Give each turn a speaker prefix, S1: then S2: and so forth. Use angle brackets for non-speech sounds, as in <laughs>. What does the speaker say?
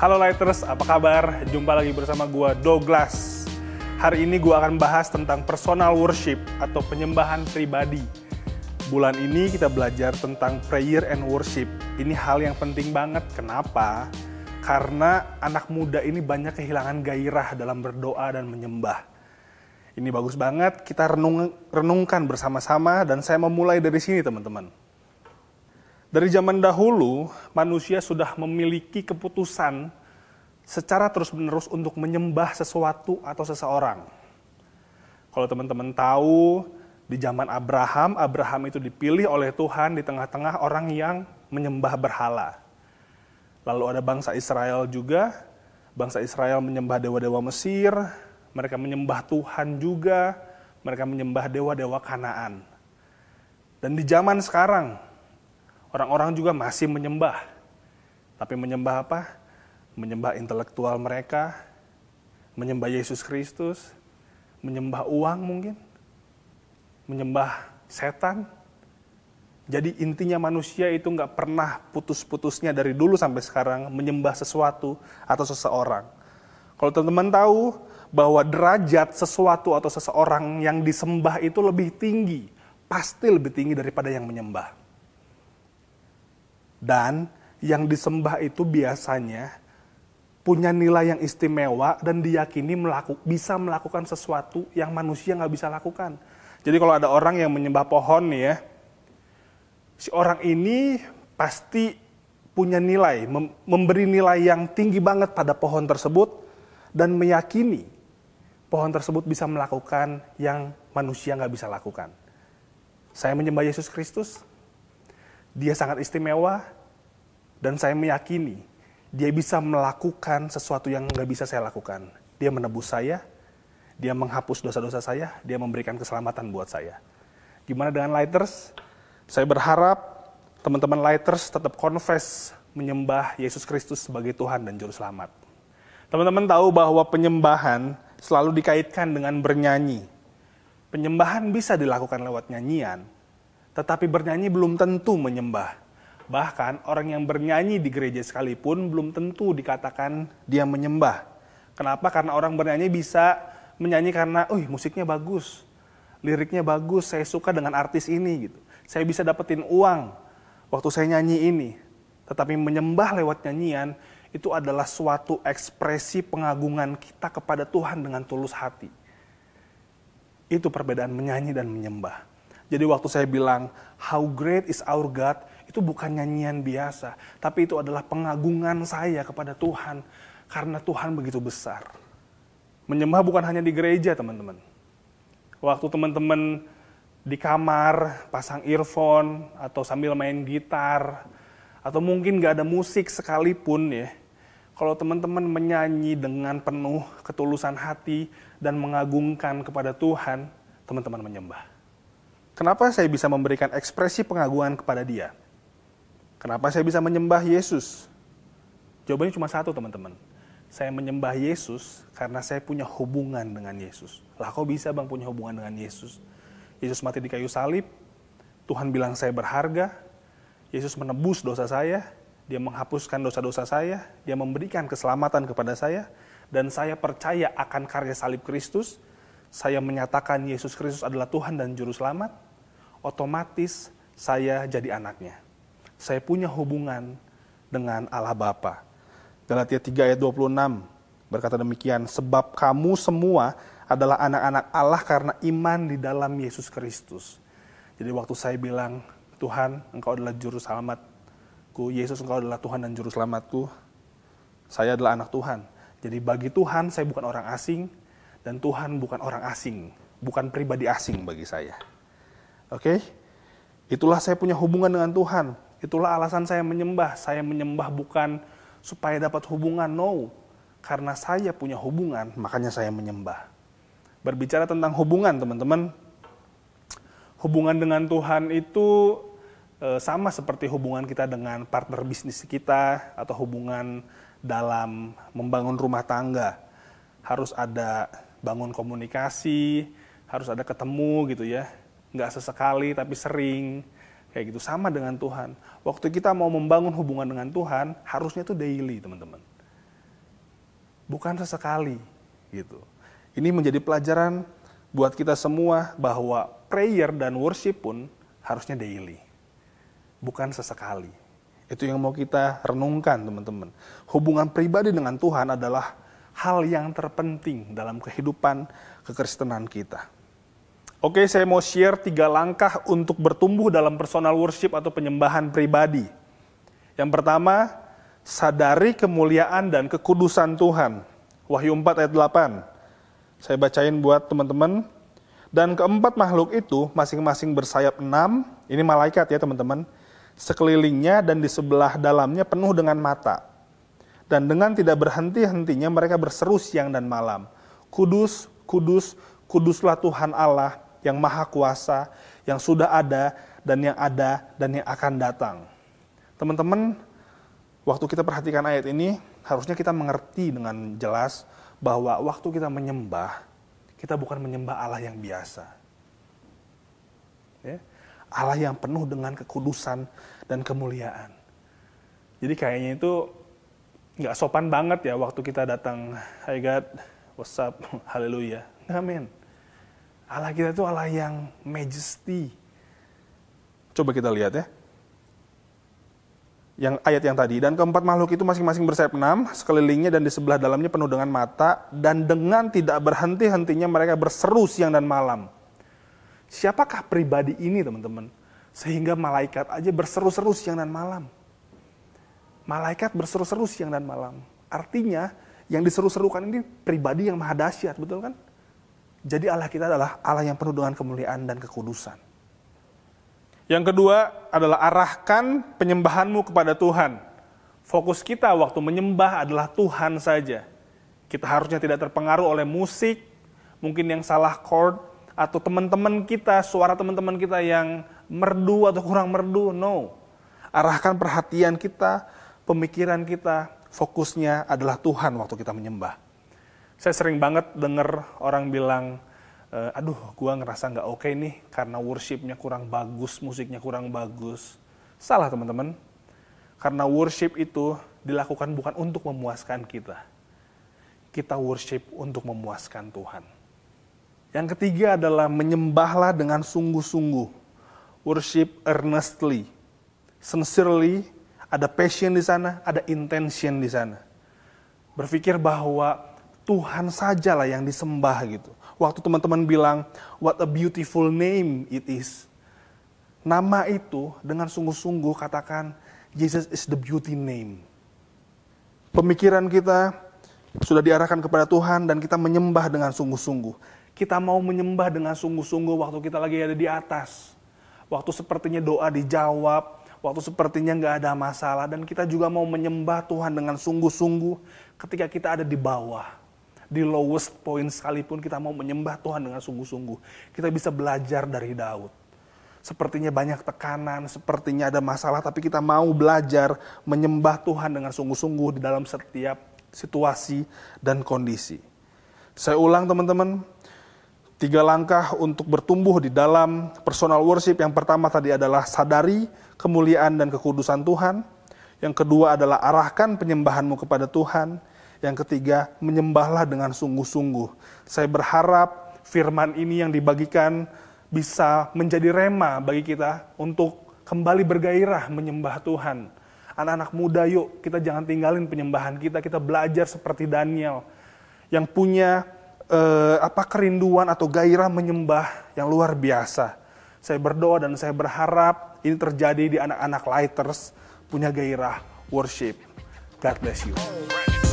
S1: Halo Lighters, apa kabar? Jumpa lagi bersama gue Douglas. Hari ini gue akan bahas tentang personal worship atau penyembahan pribadi. Bulan ini kita belajar tentang prayer and worship. Ini hal yang penting banget. Kenapa? Karena anak muda ini banyak kehilangan gairah dalam berdoa dan menyembah. Ini bagus banget, kita renung, renungkan bersama-sama dan saya memulai dari sini teman-teman. Dari zaman dahulu, manusia sudah memiliki keputusan secara terus-menerus untuk menyembah sesuatu atau seseorang. Kalau teman-teman tahu, di zaman Abraham, Abraham itu dipilih oleh Tuhan di tengah-tengah orang yang menyembah berhala. Lalu ada bangsa Israel juga, bangsa Israel menyembah dewa-dewa Mesir, mereka menyembah Tuhan juga, mereka menyembah dewa-dewa Kanaan. Dan di zaman sekarang, orang-orang juga masih menyembah. Tapi menyembah apa? menyembah intelektual mereka, menyembah Yesus Kristus, menyembah uang mungkin, menyembah setan. Jadi intinya manusia itu nggak pernah putus-putusnya dari dulu sampai sekarang menyembah sesuatu atau seseorang. Kalau teman-teman tahu bahwa derajat sesuatu atau seseorang yang disembah itu lebih tinggi, pasti lebih tinggi daripada yang menyembah. Dan yang disembah itu biasanya punya nilai yang istimewa dan diyakini melaku, bisa melakukan sesuatu yang manusia nggak bisa lakukan. Jadi kalau ada orang yang menyembah pohon nih ya, si orang ini pasti punya nilai, mem memberi nilai yang tinggi banget pada pohon tersebut dan meyakini pohon tersebut bisa melakukan yang manusia nggak bisa lakukan. Saya menyembah Yesus Kristus, dia sangat istimewa, dan saya meyakini dia bisa melakukan sesuatu yang nggak bisa saya lakukan. Dia menebus saya, dia menghapus dosa-dosa saya, dia memberikan keselamatan buat saya. Gimana dengan lighters? Saya berharap teman-teman lighters tetap confess menyembah Yesus Kristus sebagai Tuhan dan Juru Selamat. Teman-teman tahu bahwa penyembahan selalu dikaitkan dengan bernyanyi. Penyembahan bisa dilakukan lewat nyanyian, tetapi bernyanyi belum tentu menyembah Bahkan orang yang bernyanyi di gereja sekalipun belum tentu dikatakan dia menyembah. Kenapa? Karena orang bernyanyi bisa menyanyi karena, "Uh, musiknya bagus. Liriknya bagus, saya suka dengan artis ini." gitu. Saya bisa dapetin uang waktu saya nyanyi ini. Tetapi menyembah lewat nyanyian itu adalah suatu ekspresi pengagungan kita kepada Tuhan dengan tulus hati. Itu perbedaan menyanyi dan menyembah. Jadi waktu saya bilang, how great is our God, itu bukan nyanyian biasa, tapi itu adalah pengagungan saya kepada Tuhan karena Tuhan begitu besar. Menyembah bukan hanya di gereja, teman-teman. Waktu teman-teman di kamar, pasang earphone, atau sambil main gitar, atau mungkin gak ada musik sekalipun ya, kalau teman-teman menyanyi dengan penuh ketulusan hati dan mengagungkan kepada Tuhan, teman-teman menyembah. Kenapa saya bisa memberikan ekspresi pengagungan kepada Dia? Kenapa saya bisa menyembah Yesus? Jawabannya cuma satu, teman-teman. Saya menyembah Yesus karena saya punya hubungan dengan Yesus. Lah kok bisa bang punya hubungan dengan Yesus? Yesus mati di kayu salib, Tuhan bilang saya berharga, Yesus menebus dosa saya, dia menghapuskan dosa-dosa saya, dia memberikan keselamatan kepada saya, dan saya percaya akan karya salib Kristus, saya menyatakan Yesus Kristus adalah Tuhan dan Juru Selamat, otomatis saya jadi anaknya saya punya hubungan dengan Allah Bapa. Galatia 3 ayat 26 berkata demikian, sebab kamu semua adalah anak-anak Allah karena iman di dalam Yesus Kristus. Jadi waktu saya bilang, Tuhan, Engkau adalah juru selamatku, Yesus Engkau adalah Tuhan dan juru selamatku, saya adalah anak Tuhan. Jadi bagi Tuhan saya bukan orang asing dan Tuhan bukan orang asing, bukan pribadi asing bagi saya. Oke? Okay? Itulah saya punya hubungan dengan Tuhan. Itulah alasan saya menyembah. Saya menyembah bukan supaya dapat hubungan, no. Karena saya punya hubungan, makanya saya menyembah. Berbicara tentang hubungan, teman-teman. Hubungan dengan Tuhan itu eh, sama seperti hubungan kita dengan partner bisnis kita atau hubungan dalam membangun rumah tangga. Harus ada bangun komunikasi, harus ada ketemu gitu ya. Nggak sesekali tapi sering Kayak gitu sama dengan Tuhan. Waktu kita mau membangun hubungan dengan Tuhan, harusnya itu daily, teman-teman. Bukan sesekali gitu. Ini menjadi pelajaran buat kita semua bahwa prayer dan worship pun harusnya daily. Bukan sesekali. Itu yang mau kita renungkan, teman-teman. Hubungan pribadi dengan Tuhan adalah hal yang terpenting dalam kehidupan kekristenan kita. Oke, saya mau share tiga langkah untuk bertumbuh dalam personal worship atau penyembahan pribadi. Yang pertama, sadari kemuliaan dan kekudusan Tuhan. Wahyu 4 ayat 8. Saya bacain buat teman-teman. Dan keempat makhluk itu masing-masing bersayap enam, ini malaikat ya teman-teman, sekelilingnya dan di sebelah dalamnya penuh dengan mata. Dan dengan tidak berhenti-hentinya mereka berseru siang dan malam. Kudus, kudus, kuduslah Tuhan Allah yang maha kuasa, yang sudah ada, dan yang ada, dan yang akan datang. Teman-teman, waktu kita perhatikan ayat ini, harusnya kita mengerti dengan jelas bahwa waktu kita menyembah, kita bukan menyembah Allah yang biasa. Ya? Allah yang penuh dengan kekudusan dan kemuliaan. Jadi kayaknya itu nggak sopan banget ya waktu kita datang, Hai hey God, what's up, <laughs> haleluya. Amin. Allah kita itu Allah yang majesty. Coba kita lihat ya. Yang ayat yang tadi. Dan keempat makhluk itu masing-masing bersayap enam, sekelilingnya dan di sebelah dalamnya penuh dengan mata, dan dengan tidak berhenti-hentinya mereka berseru siang dan malam. Siapakah pribadi ini teman-teman? Sehingga malaikat aja berseru-seru siang dan malam. Malaikat berseru-seru siang dan malam. Artinya, yang diseru-serukan ini pribadi yang maha dahsyat, betul kan? Jadi Allah kita adalah Allah yang penuh dengan kemuliaan dan kekudusan. Yang kedua adalah arahkan penyembahanmu kepada Tuhan. Fokus kita waktu menyembah adalah Tuhan saja. Kita harusnya tidak terpengaruh oleh musik, mungkin yang salah chord, atau teman-teman kita, suara teman-teman kita yang merdu atau kurang merdu. No. Arahkan perhatian kita, pemikiran kita, fokusnya adalah Tuhan waktu kita menyembah. Saya sering banget denger orang bilang, eh, aduh gue ngerasa nggak oke okay nih karena worshipnya kurang bagus, musiknya kurang bagus. Salah teman-teman. Karena worship itu dilakukan bukan untuk memuaskan kita. Kita worship untuk memuaskan Tuhan. Yang ketiga adalah menyembahlah dengan sungguh-sungguh. Worship earnestly, sincerely, ada passion di sana, ada intention di sana berpikir bahwa Tuhan sajalah yang disembah gitu. Waktu teman-teman bilang, what a beautiful name it is. Nama itu dengan sungguh-sungguh katakan, Jesus is the beauty name. Pemikiran kita sudah diarahkan kepada Tuhan dan kita menyembah dengan sungguh-sungguh. Kita mau menyembah dengan sungguh-sungguh waktu kita lagi ada di atas. Waktu sepertinya doa dijawab, waktu sepertinya nggak ada masalah. Dan kita juga mau menyembah Tuhan dengan sungguh-sungguh ketika kita ada di bawah di lowest point sekalipun kita mau menyembah Tuhan dengan sungguh-sungguh. Kita bisa belajar dari Daud. Sepertinya banyak tekanan, sepertinya ada masalah, tapi kita mau belajar menyembah Tuhan dengan sungguh-sungguh di dalam setiap situasi dan kondisi. Saya ulang teman-teman, tiga langkah untuk bertumbuh di dalam personal worship. Yang pertama tadi adalah sadari kemuliaan dan kekudusan Tuhan. Yang kedua adalah arahkan penyembahanmu kepada Tuhan. Yang ketiga, menyembahlah dengan sungguh-sungguh. Saya berharap firman ini yang dibagikan bisa menjadi rema bagi kita untuk kembali bergairah menyembah Tuhan. Anak-anak muda yuk, kita jangan tinggalin penyembahan kita, kita belajar seperti Daniel yang punya eh, apa kerinduan atau gairah menyembah yang luar biasa. Saya berdoa dan saya berharap ini terjadi di anak-anak lighters punya gairah worship. God bless you.